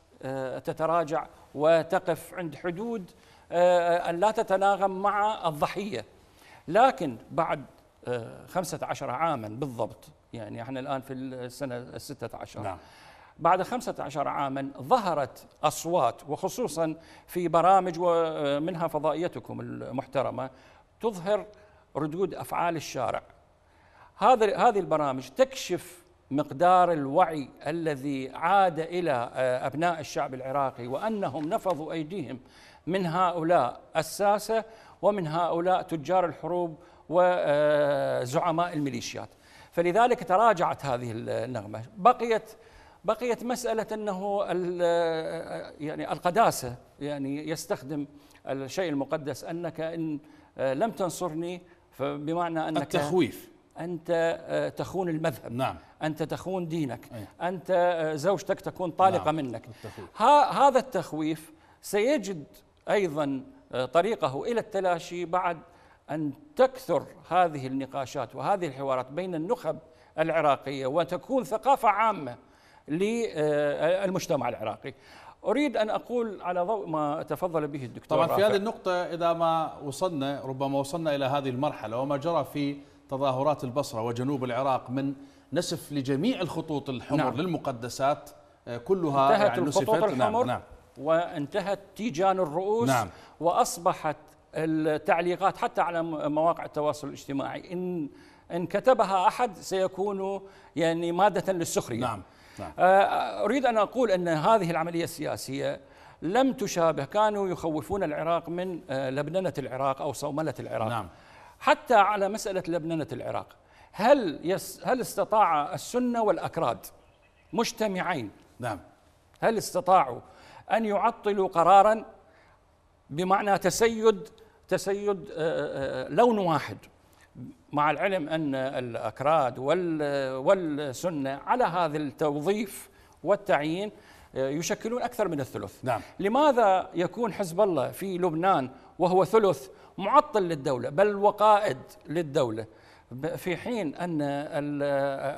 تتراجع وتقف عند حدود أن لا تتناغم مع الضحية لكن بعد خمسة عشر عاما بالضبط يعني احنا الآن في السنة الستة عشر نعم. بعد 15 عاما ظهرت أصوات وخصوصا في برامج ومنها فضائيتكم المحترمة تظهر ردود أفعال الشارع هذه البرامج تكشف مقدار الوعي الذي عاد الى آه، ابناء الشعب العراقي وانهم نفضوا ايديهم من هؤلاء الساسه ومن هؤلاء تجار الحروب وزعماء آه، الميليشيات فلذلك تراجعت هذه النغمه بقيت بقيت مسألة أنه آه، يعني القداسة يعني يستخدم الشيء المقدس أنك إن آه، لم تنصرني فبمعنى أنك التخويف أنت آه، تخون المذهب نعم أنت تخون دينك أيه. أنت زوجتك تكون طالقة نعم. منك التخويف. ها هذا التخويف سيجد أيضا طريقه إلى التلاشي بعد أن تكثر هذه النقاشات وهذه الحوارات بين النخب العراقية وتكون ثقافة عامة للمجتمع العراقي أريد أن أقول على ضوء ما تفضل به الدكتور طبعا في هذه النقطة إذا ما وصلنا ربما وصلنا إلى هذه المرحلة وما جرى في تظاهرات البصرة وجنوب العراق من نسف لجميع الخطوط الحمر نعم. للمقدسات آه، كلها انتهت يعني الخطوط نعم، الحمر نعم. وانتهت تيجان الرؤوس نعم. وأصبحت التعليقات حتى على مواقع التواصل الاجتماعي إن إن كتبها أحد سيكون يعني مادة للسخرية نعم نعم. آه، أريد أن أقول أن هذه العملية السياسية لم تشابه كانوا يخوفون العراق من آه، لبننة العراق أو صوملة العراق نعم. حتى على مسألة لبننة العراق هل, يس هل استطاع السنة والأكراد مجتمعين نعم. هل استطاعوا أن يعطلوا قرارا بمعنى تسيد تسيد آه، لون واحد مع العلم أن الأكراد والسنة على هذا التوظيف والتعيين يشكلون أكثر من الثلث نعم. لماذا يكون حزب الله في لبنان وهو ثلث معطل للدولة بل وقائد للدولة في حين أن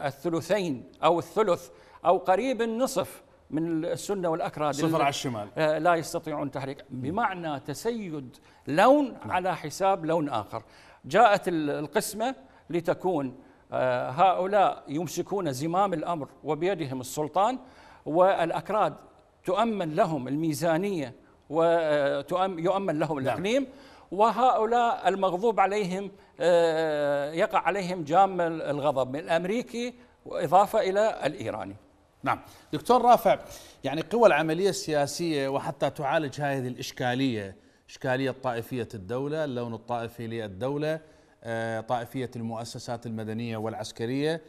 الثلثين أو الثلث أو قريب النصف من السنه والاكراد صفر على الشمال آه، لا يستطيعون تحريك بمعنى تسيد لون نعم. على حساب لون اخر جاءت القسمه لتكون آه، هؤلاء يمسكون زمام الامر وبيدهم السلطان والاكراد تؤمن لهم الميزانيه ويؤمن آه، لهم نعم. الاقليم وهؤلاء المغضوب عليهم آه، يقع عليهم جام الغضب من الامريكي واضافه الى الايراني. نعم دكتور رافع يعني قوى العمليه السياسيه وحتى تعالج هذه الاشكاليه إشكالية طائفية الدولة اللون الطائفي للدولة آه، طائفية المؤسسات المدنية والعسكرية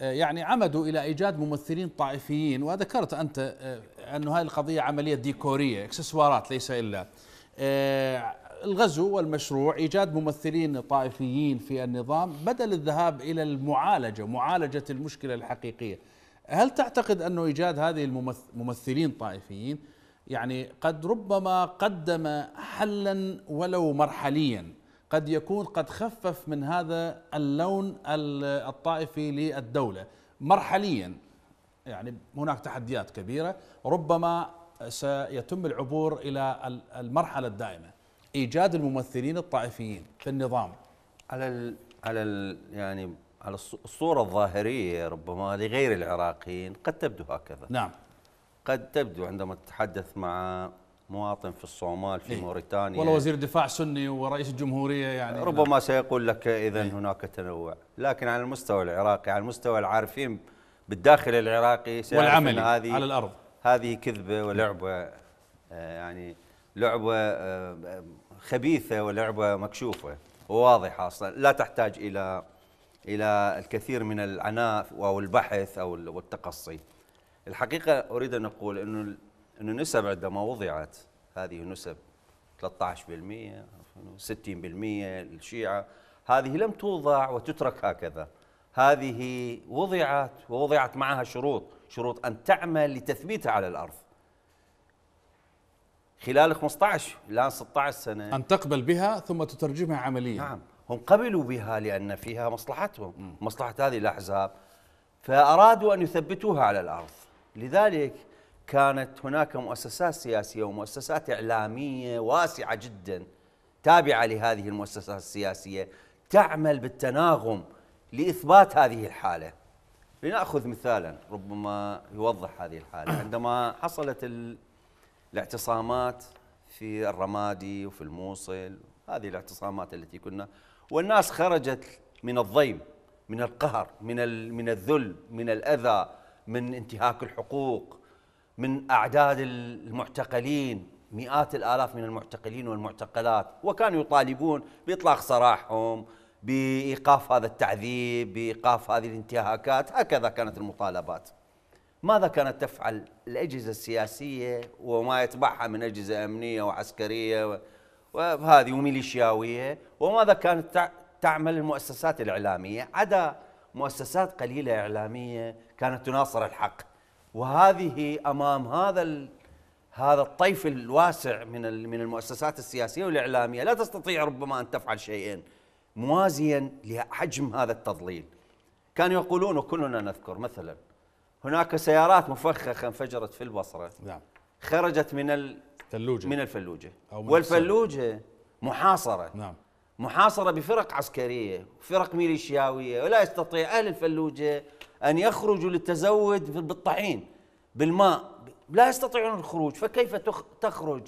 آه، يعني عمدوا إلى إيجاد ممثلين طائفيين وذكرت أنت آه، أن هذه القضية عملية ديكورية إكسسوارات ليس إلا الغزو والمشروع إيجاد ممثلين طائفيين في النظام بدل الذهاب إلى المعالجة معالجة المشكلة الحقيقية هل تعتقد أن إيجاد هذه الممثلين طائفيين يعني قد ربما قدم حلا ولو مرحليا قد يكون قد خفف من هذا اللون الطائفي للدولة مرحليا يعني هناك تحديات كبيرة ربما سيتم العبور إلى المرحلة الدائمة إيجاد الممثلين الطائفيين في النظام على ال على ال يعني على الصورة الظاهرية ربما لغير العراقيين قد تبدو هكذا نعم قد تبدو عندما تتحدث مع مواطن في الصومال في إيه؟ موريتانيا والله وزير دفاع سني ورئيس الجمهوريه يعني ربما نعم. سيقول لك اذا إيه؟ هناك تنوع لكن على المستوى العراقي على المستوى العارفين بالداخل العراقي والعمل هذه على الارض هذه كذبه ولعبه آه، يعني لعبه آه، خبيثه ولعبه مكشوفه وواضحه اصلا لا تحتاج الى الى الكثير من العناء او البحث او التقصي الحقيقة أريد أن أقول أنه النسب عندما وضعت هذه النسب 13% 60% الشيعة هذه لم توضع وتترك هكذا هذه وضعت ووضعت معها شروط شروط أن تعمل لتثبيتها على الأرض خلال 15 الآن 16 سنة أن تقبل بها ثم تترجمها عمليا نعم هم قبلوا بها لأن فيها مصلحتهم مصلحة هذه الأحزاب فأرادوا أن يثبتوها على الأرض لذلك كانت هناك مؤسسات سياسية ومؤسسات إعلامية واسعة جدا تابعة لهذه المؤسسات السياسية تعمل بالتناغم لإثبات هذه الحالة لنأخذ مثالا ربما يوضح هذه الحالة عندما حصلت الاعتصامات في الرمادي وفي الموصل هذه الاعتصامات التي كنا والناس خرجت من الضيم من القهر من من الذل من الاذى من انتهاك الحقوق من أعداد المعتقلين مئات الآلاف من المعتقلين والمعتقلات وكانوا يطالبون بإطلاق سراحهم بإيقاف هذا التعذيب بإيقاف هذه الانتهاكات هكذا كانت المطالبات ماذا كانت تفعل الأجهزة السياسية وما يتبعها من أجهزة أمنية وعسكرية وهذه وميليشياوية وماذا كانت تعمل المؤسسات الإعلامية عدا مؤسسات قليله اعلاميه كانت تناصر الحق وهذه امام هذا هذا الطيف الواسع من من المؤسسات السياسيه والاعلاميه لا تستطيع ربما ان تفعل شيئين موازيا لحجم هذا التضليل كانوا يقولون وكلنا نذكر مثلا هناك سيارات مفخخه انفجرت في البصره نعم خرجت من الثلوجه من الفلوجه والفلوجه محاصره نعم محاصرة بفرق عسكرية فرق ميليشياوية ولا يستطيع أهل الفلوجة أن يخرجوا للتزود بالطحين بالماء لا يستطيعون الخروج فكيف تخرج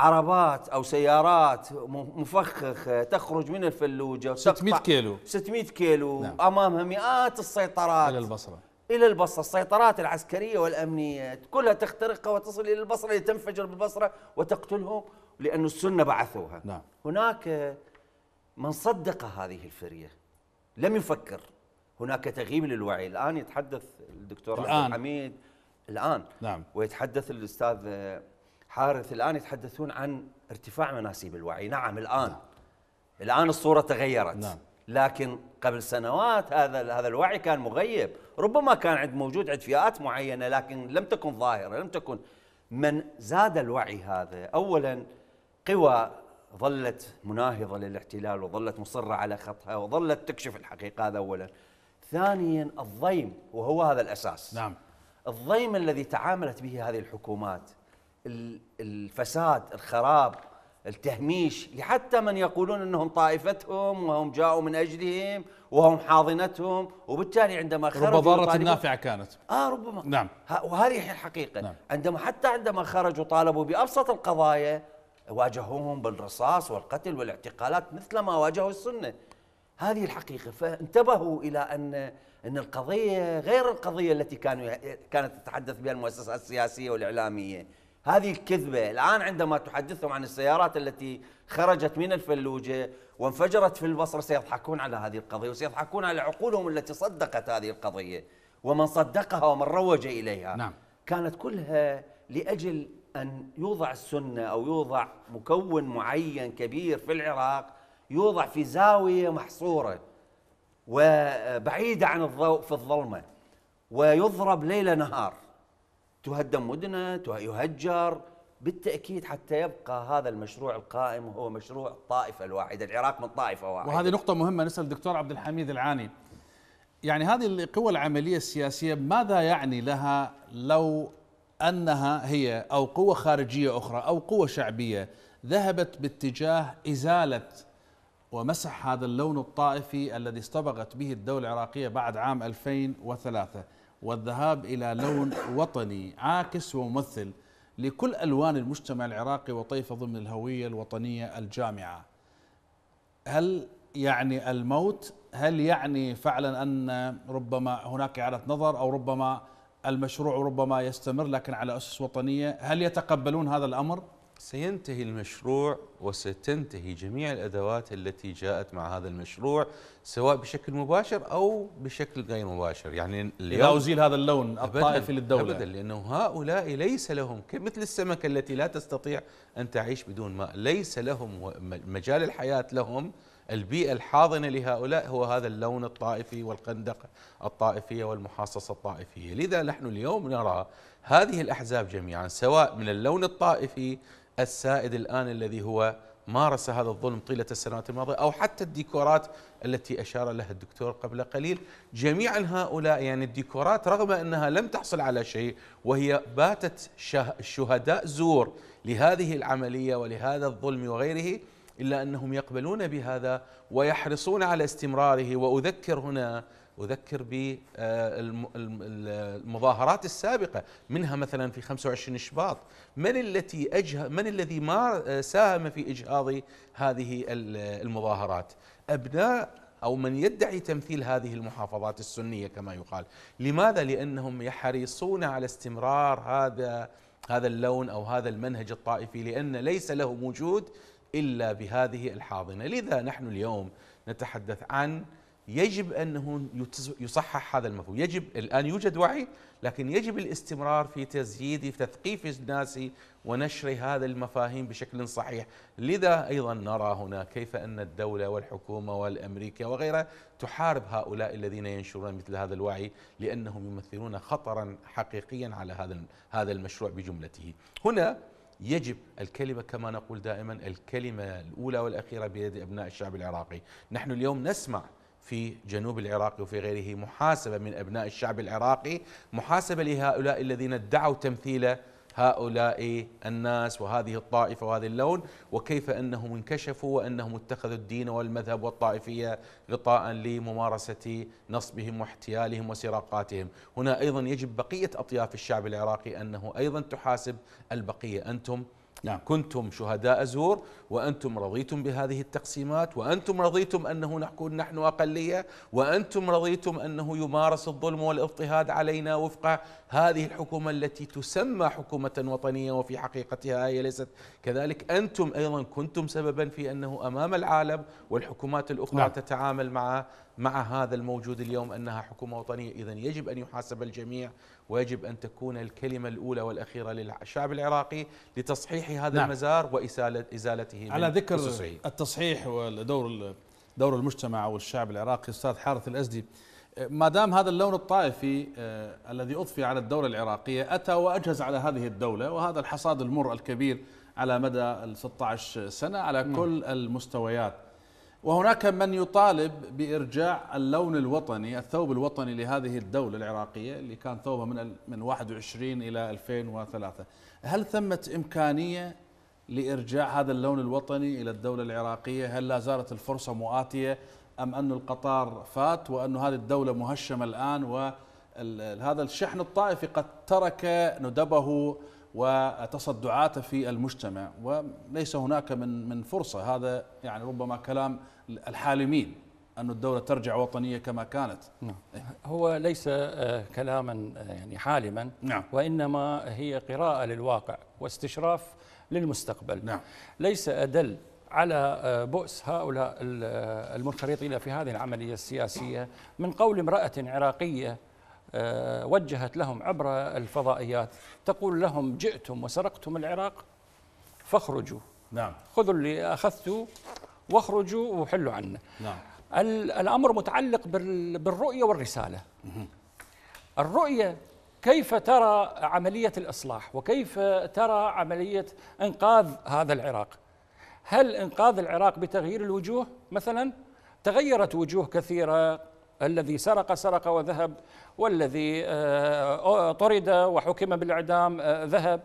عربات او سيارات مفخخه تخرج من الفلوجه 600 كيلو 600 كيلو نعم. امامها مئات السيطرات الى البصره الى البصره السيطرات العسكريه والامنيه كلها تخترقها وتصل الى البصره لتنفجر بالبصره وتقتلهم لأن السنة بعثوها نعم. هناك من صدق هذه الفرية لم يفكر هناك تغييب للوعي الآن يتحدث الدكتور الآن. عبد الحميد الآن نعم. ويتحدث الأستاذ حارث الآن يتحدثون عن ارتفاع مناسيب الوعي نعم الآن نعم. الآن الصورة تغيرت نعم. لكن قبل سنوات هذا هذا الوعي كان مغيب ربما كان عند موجود عند فئات معينة لكن لم تكن ظاهرة لم تكن من زاد الوعي هذا أولاً قوى ظلت مناهضة للاحتلال وظلت مصرة على خطها وظلت تكشف الحقيقة هذا أولا ثانيا الضيم وهو هذا الأساس نعم الضيم الذي تعاملت به هذه الحكومات الفساد الخراب التهميش لحتى من يقولون انهم طائفتهم وهم جاءوا من اجلهم وهم حاضنتهم وبالتالي عندما خرجوا ربما ضاره نافعه كانت اه ربما نعم وهذه الحقيقه نعم. عندما حتى عندما خرجوا طالبوا بابسط القضايا واجهوهم بالرصاص والقتل والاعتقالات مثل ما واجهوا السنه هذه الحقيقه فانتبهوا الى ان ان القضيه غير القضيه التي كانوا كانت تتحدث بها المؤسسات السياسيه والاعلاميه هذه الكذبه الان عندما تحدثهم عن السيارات التي خرجت من الفلوجه وانفجرت في البصره سيضحكون على هذه القضيه وسيضحكون على عقولهم التي صدقت هذه القضيه ومن صدقها ومن روج اليها نعم. كانت كلها لاجل أن يوضع السنة أو يوضع مكون معين كبير في العراق يوضع في زاوية محصورة وبعيدة عن الضوء في الظلمة ويضرب ليل نهار تهدم مدنه يهجر بالتاكيد حتى يبقى هذا المشروع القائم وهو مشروع الطائفه الواحده، العراق من طائفه واحده. وهذه نقطة مهمة نسأل الدكتور عبد الحميد العاني. يعني هذه القوى العملية السياسية ماذا يعني لها لو انها هي او قوه خارجيه اخرى او قوه شعبيه ذهبت باتجاه ازاله ومسح هذا اللون الطائفي الذي اصطبغت به الدوله العراقيه بعد عام 2003 والذهاب الى لون وطني عاكس وممثل لكل الوان المجتمع العراقي وطيفه ضمن الهويه الوطنيه الجامعه. هل يعني الموت؟ هل يعني فعلا ان ربما هناك اعاده نظر او ربما المشروع ربما يستمر لكن على أسس وطنية هل يتقبلون هذا الأمر؟ سينتهي المشروع وستنتهي جميع الأدوات التي جاءت مع هذا المشروع سواء بشكل مباشر أو بشكل غير مباشر يعني اليوم إذا أزيل هذا اللون الطائفي للدولة أبدا لأنه هؤلاء ليس لهم مثل السمكة التي لا تستطيع أن تعيش بدون ماء ليس لهم مجال الحياة لهم البيئة الحاضنة لهؤلاء هو هذا اللون الطائفي والخندقة الطائفية والمحاصصة الطائفية لذا نحن اليوم نرى هذه الأحزاب جميعا سواء من اللون الطائفي السائد الآن الذي هو مارس هذا الظلم طيلة السنوات الماضية أو حتى الديكورات التي أشار لها الدكتور قبل قليل جميعا هؤلاء يعني الديكورات رغم أنها لم تحصل على شيء وهي باتت شهداء زور لهذه العملية ولهذا الظلم وغيره إلا أنهم يقبلون بهذا ويحرصون على استمراره وأذكر هنا أذكر بالمظاهرات آه، السابقة منها مثلا في 25 شباط من التي أجه من الذي ما آه، ساهم في إجهاض هذه المظاهرات أبناء أو من يدعي تمثيل هذه المحافظات السنية كما يقال لماذا؟ لأنهم يحرصون على استمرار هذا هذا اللون أو هذا المنهج الطائفي لأن ليس له وجود إلا بهذه الحاضنة لذا نحن اليوم نتحدث عن يجب أنه يصحح هذا المفهوم يجب الآن يوجد وعي لكن يجب الاستمرار في تزييد في تثقيف الناس ونشر هذا المفاهيم بشكل صحيح لذا أيضا نرى هنا كيف أن الدولة والحكومة والأمريكا وغيرها تحارب هؤلاء الذين ينشرون مثل هذا الوعي لأنهم يمثلون خطرا حقيقيا على هذا هذا المشروع بجملته هنا يجب الكلمة كما نقول دائما الكلمة الأولى والأخيرة بيد أبناء الشعب العراقي نحن اليوم نسمع في جنوب العراق وفي غيره محاسبة من أبناء الشعب العراقي محاسبة لهؤلاء الذين ادعوا تمثيل هؤلاء الناس وهذه الطائفة وهذا اللون وكيف أنهم انكشفوا وأنهم اتخذوا الدين والمذهب والطائفية غطاء لممارسة نصبهم واحتيالهم وسراقاتهم هنا أيضا يجب بقية أطياف الشعب العراقي أنه أيضا تحاسب البقية أنتم نعم. كنتم شهداء زور وأنتم رضيتم بهذه التقسيمات وأنتم رضيتم أنه نكون نحن أقلية وأنتم رضيتم أنه يمارس الظلم والاضطهاد علينا وفق هذه الحكومة التي تسمى حكومة وطنية وفي حقيقتها هي ليست كذلك أنتم أيضا كنتم سببا في أنه أمام العالم والحكومات الأخرى نعم. تتعامل مع مع هذا الموجود اليوم أنها حكومة وطنية إذا يجب أن يحاسب الجميع ويجب أن تكون الكلمة الأولى والأخيرة للشعب العراقي لتصحيح هذا نعم. المزار وإزالته على ذكر أسسه. التصحيح ودور دور المجتمع والشعب العراقي أستاذ حارث الأزدي ما دام هذا اللون الطائفي آه، الذي أضفي على الدولة العراقية أتى وأجهز على هذه الدولة وهذا الحصاد المر الكبير على مدى 16 سنة على كل المستويات وهناك من يطالب بارجاع اللون الوطني الثوب الوطني لهذه الدوله العراقيه اللي كان ثوبها من من 21 الى 2003 هل ثمه امكانيه لارجاع هذا اللون الوطني الى الدوله العراقيه هل لا زالت الفرصه مؤاتيه ام ان القطار فات وان هذه الدوله مهشمه الان وهذا الشحن الطائفي قد ترك ندبه وتصدعاته في المجتمع وليس هناك من من فرصه هذا يعني ربما كلام الحالمين أن الدولة ترجع وطنية كما كانت نعم. إيه. هو ليس آه، كلاما آه، يعني حالما نعم. وإنما هي قراءة للواقع واستشراف للمستقبل نعم. ليس أدل على آه، بؤس هؤلاء المنخرطين في هذه العملية السياسية من قول امرأة عراقية وجهت لهم عبر الفضائيات تقول لهم جئتم وسرقتم العراق فاخرجوا نعم خذوا اللي أخذتوا واخرجوا وحلوا عنا نعم. الأمر متعلق بالرؤية والرسالة الرؤية كيف ترى عملية الإصلاح وكيف ترى عملية إنقاذ هذا العراق هل إنقاذ العراق بتغيير الوجوه مثلا تغيرت وجوه كثيرة الذي سرق سرق وذهب والذي آه، طرد وحكم بالإعدام آه، ذهب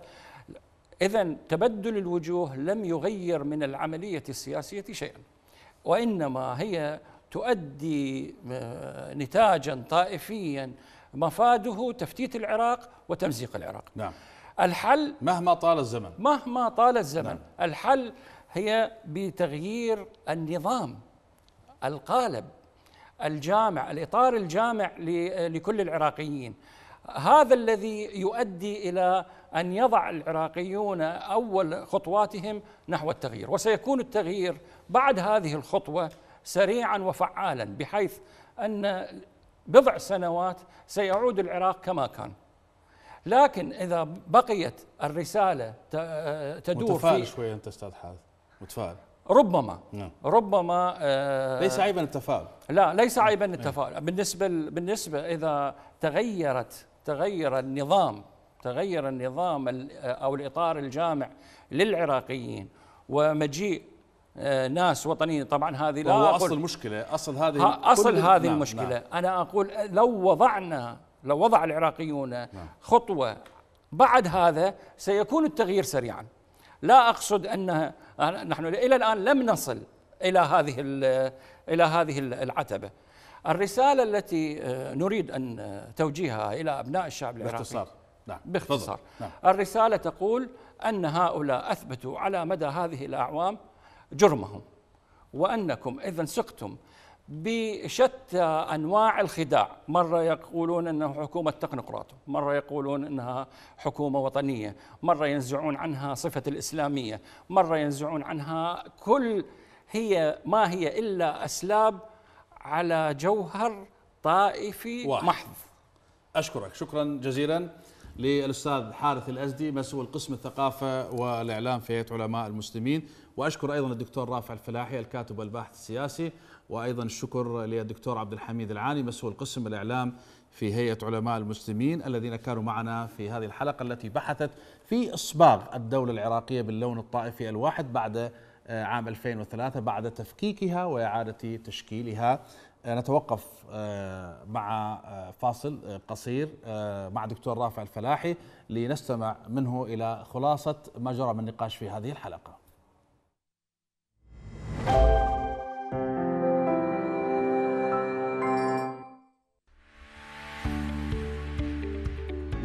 إذا تبدل الوجوه لم يغير من العملية السياسية شيئا وإنما هي تؤدي آه، نتاجا طائفيا مفاده تفتيت العراق وتمزيق العراق نعم الحل مهما طال الزمن مهما طال الزمن نعم. الحل هي بتغيير النظام القالب الجامع الإطار الجامع لكل العراقيين هذا الذي يؤدي الى ان يضع العراقيون اول خطواتهم نحو التغيير وسيكون التغيير بعد هذه الخطوه سريعا وفعالا بحيث ان بضع سنوات سيعود العراق كما كان لكن اذا بقيت الرساله آه، تدور متفائل شوي انت استاذ حارث متفائل ربما نعم. ربما آه ليس عيبا التفاؤل لا ليس عيبا نعم. التفاؤل بالنسبه بالنسبه اذا تغيرت تغير النظام تغير النظام او الاطار الجامع للعراقيين ومجيء آه، ناس وطنيين طبعا هذه لا هو اصل المشكله اصل هذه اصل هذه نعم المشكله نعم انا اقول آه، لو وضعنا لو وضع العراقيون نعم خطوه بعد هذا سيكون التغيير سريعا لا اقصد ان نحن الى الان لم نصل الى هذه الى هذه العتبه الرسالة التي آه، نريد أن آه، توجيهها إلى أبناء الشعب العراقي باختصار نعم باختصار نعم. الرسالة تقول أن هؤلاء أثبتوا على مدى هذه الأعوام جرمهم وأنكم إذا سقتم بشتى أنواع الخداع مرة يقولون أنها حكومة تقنقراط مرة يقولون أنها حكومة وطنية مرة ينزعون عنها صفة الإسلامية مرة ينزعون عنها كل هي ما هي إلا أسلاب على جوهر طائفي واحد. محض أشكرك شكرا جزيلا للأستاذ حارث الأزدي مسؤول قسم الثقافة والإعلام في هيئة علماء المسلمين وأشكر أيضا الدكتور رافع الفلاحي الكاتب والباحث السياسي وأيضا الشكر للدكتور عبد الحميد العاني مسؤول قسم الإعلام في هيئة علماء المسلمين الذين كانوا معنا في هذه الحلقة التي بحثت في إصباغ الدولة العراقية باللون الطائفي الواحد بعد آه، عام 2003 بعد تفكيكها وإعادة تشكيلها آه، نتوقف آه، مع فاصل قصير مع دكتور رافع الفلاحي لنستمع منه إلى خلاصة ما جرى من نقاش في هذه الحلقة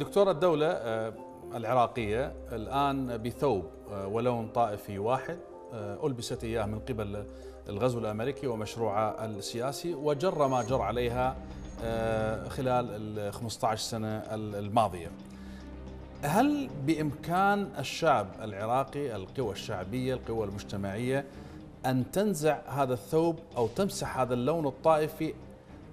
دكتورة الدولة آه، العراقية الآن بثوب آه، ولون طائفي واحد آه، ألبست إياه من قبل الغزو الأمريكي ومشروعه السياسي وجر ما جر عليها خلال ال 15 سنة الماضية هل بإمكان الشعب العراقي القوى الشعبية القوى المجتمعية أن تنزع هذا الثوب أو تمسح هذا اللون الطائفي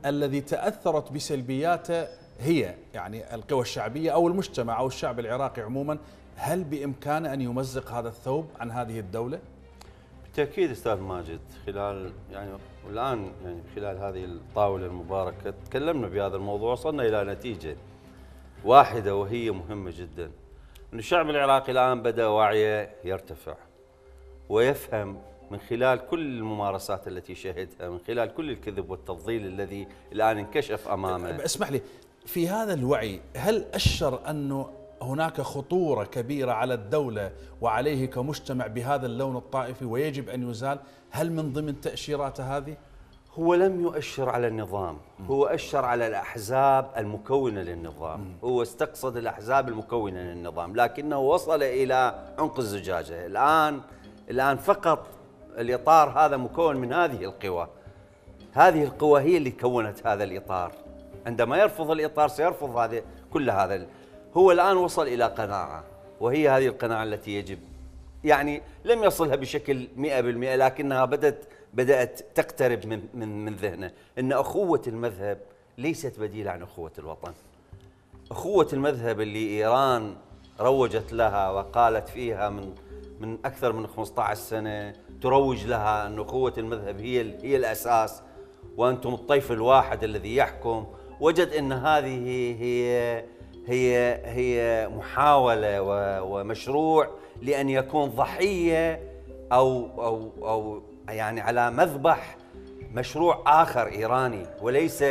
الذي تأثرت بسلبياته هي يعني القوى الشعبية أو المجتمع أو الشعب العراقي عموما هل بإمكانه أن يمزق هذا الثوب عن هذه الدولة؟ بالتأكيد أستاذ ماجد خلال يعني والآن يعني خلال هذه الطاولة المباركة تكلمنا بهذا الموضوع وصلنا إلى نتيجة واحدة وهي مهمة جدا أن الشعب العراقي الآن بدأ وعيه يرتفع ويفهم من خلال كل الممارسات التي شهدها من خلال كل الكذب والتفضيل الذي الآن انكشف أمامه أه، اسمح لي في هذا الوعي هل أشر أنه هناك خطورة كبيرة على الدولة وعليه كمجتمع بهذا اللون الطائفي ويجب أن يزال هل من ضمن تأشيرات هذه؟ هو لم يؤشر على النظام هو أشر على الأحزاب المكونة للنظام هو استقصد الأحزاب المكونة للنظام لكنه وصل إلى عنق الزجاجة الآن الآن فقط الإطار هذا مكون من هذه القوى هذه القوى هي اللي كونت هذا الإطار عندما يرفض الإطار سيرفض هذا كل هذا هو الآن وصل إلى قناعة وهي هذه القناعة التي يجب يعني لم يصلها بشكل 100% لكنها بدأت بدأت تقترب من من, من ذهنه أن أخوة المذهب ليست بديلة عن أخوة الوطن أخوة المذهب اللي إيران روجت لها وقالت فيها من من أكثر من 15 سنة تروج لها أن أخوة المذهب هي هي الأساس وأنتم الطيف الواحد الذي يحكم وجد ان هذه هي هي هي محاوله ومشروع لان يكون ضحيه او او او يعني على مذبح مشروع اخر ايراني وليس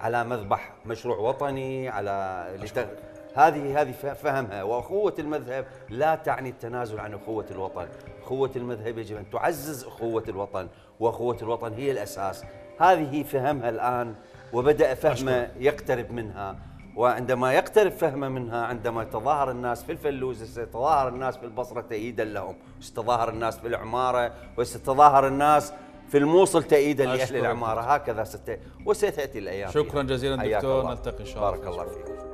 على مذبح مشروع وطني على لتغ... هذه هذه فهمها واخوه المذهب لا تعني التنازل عن اخوه الوطن، اخوه المذهب يجب ان تعزز اخوه الوطن واخوه الوطن هي الاساس، هذه فهمها الان وبدأ فهمه يقترب منها وعندما يقترب فهمه منها عندما يتظاهر الناس في الفلوس سيتظاهر الناس في البصرة تأييدا لهم وستتظاهر الناس في العمارة وستظاهر الناس في الموصل تأييدا لأهل العمارة هكذا ست... وستأتي الأيام شكرا جزيلا دكتور نلتقي إن شاء الله بارك الله فيك